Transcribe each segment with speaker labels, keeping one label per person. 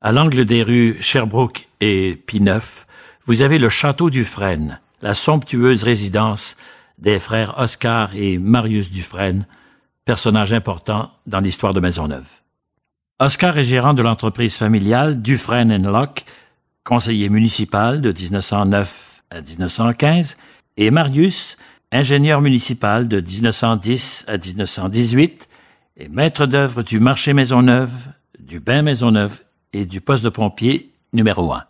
Speaker 1: À l'angle des rues Sherbrooke et Pineuf, vous avez le château Dufresne, la somptueuse résidence des frères Oscar et Marius Dufresne, personnages importants dans l'histoire de Maisonneuve. Oscar est gérant de l'entreprise familiale Dufresne Locke, conseiller municipal de 1909 à 1915, et Marius, ingénieur municipal de 1910 à 1918 et maître d'œuvre du marché Maisonneuve, du bain Maisonneuve et du poste de pompier numéro 1.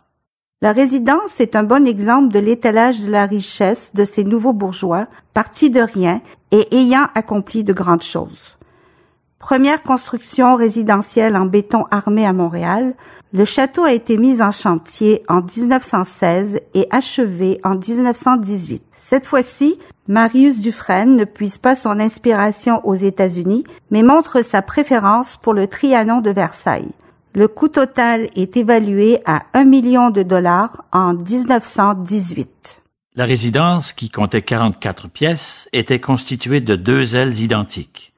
Speaker 2: La résidence est un bon exemple de l'étalage de la richesse de ces nouveaux bourgeois, partis de rien et ayant accompli de grandes choses. Première construction résidentielle en béton armé à Montréal, le château a été mis en chantier en 1916 et achevé en 1918. Cette fois-ci, Marius Dufresne ne puise pas son inspiration aux États-Unis, mais montre sa préférence pour le Trianon de Versailles. Le coût total est évalué à 1 million de dollars en
Speaker 1: 1918. La résidence, qui comptait 44 pièces, était constituée de deux ailes identiques,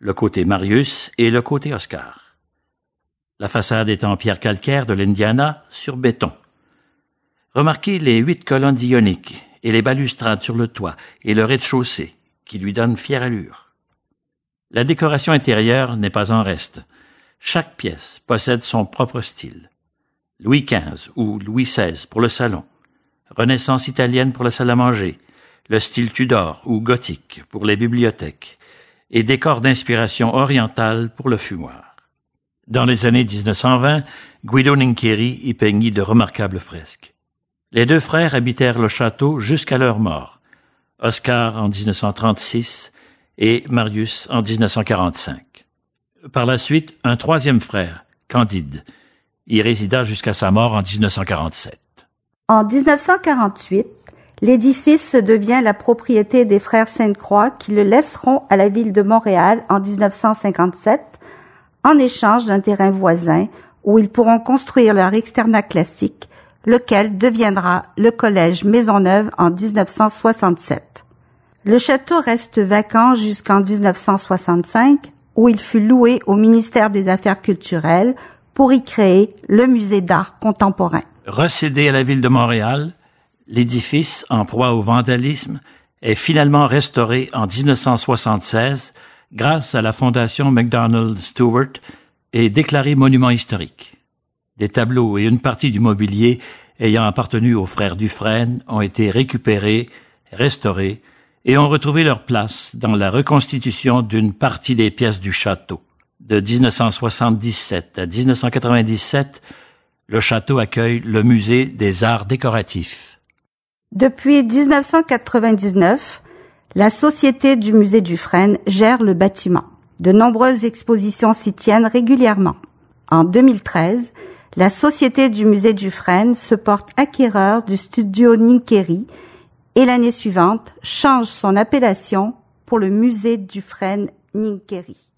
Speaker 1: le côté Marius et le côté Oscar. La façade est en pierre calcaire de l'Indiana sur béton. Remarquez les huit colonnes ioniques et les balustrades sur le toit et le rez-de-chaussée qui lui donnent fière allure. La décoration intérieure n'est pas en reste. Chaque pièce possède son propre style. Louis XV ou Louis XVI pour le salon, Renaissance italienne pour la salle à manger, le style Tudor ou gothique pour les bibliothèques, et décors d'inspiration orientale pour le fumoir. Dans les années 1920, Guido Nincheri y peignit de remarquables fresques. Les deux frères habitèrent le château jusqu'à leur mort, Oscar en 1936 et Marius en 1945 par la suite un troisième frère, Candide. y résida jusqu'à sa mort en 1947.
Speaker 2: En 1948, l'édifice devient la propriété des frères Sainte-Croix qui le laisseront à la ville de Montréal en 1957 en échange d'un terrain voisin où ils pourront construire leur externa classique, lequel deviendra le collège Maisonneuve en 1967. Le château reste vacant jusqu'en 1965 où il fut loué au ministère des Affaires culturelles pour y créer le musée d'art contemporain.
Speaker 1: Recédé à la ville de Montréal, l'édifice, en proie au vandalisme, est finalement restauré en 1976 grâce à la fondation McDonald Stewart et déclaré monument historique. Des tableaux et une partie du mobilier ayant appartenu aux frères Dufresne ont été récupérés, restaurés et ont retrouvé leur place dans la reconstitution d'une partie des pièces du château. De 1977 à 1997, le château accueille le musée des arts décoratifs.
Speaker 2: Depuis 1999, la Société du musée du Dufresne gère le bâtiment. De nombreuses expositions s'y tiennent régulièrement. En 2013, la Société du musée du Dufresne se porte acquéreur du studio Ninkeri, et l'année suivante change son appellation pour le musée du Dufresne-Ninkeri.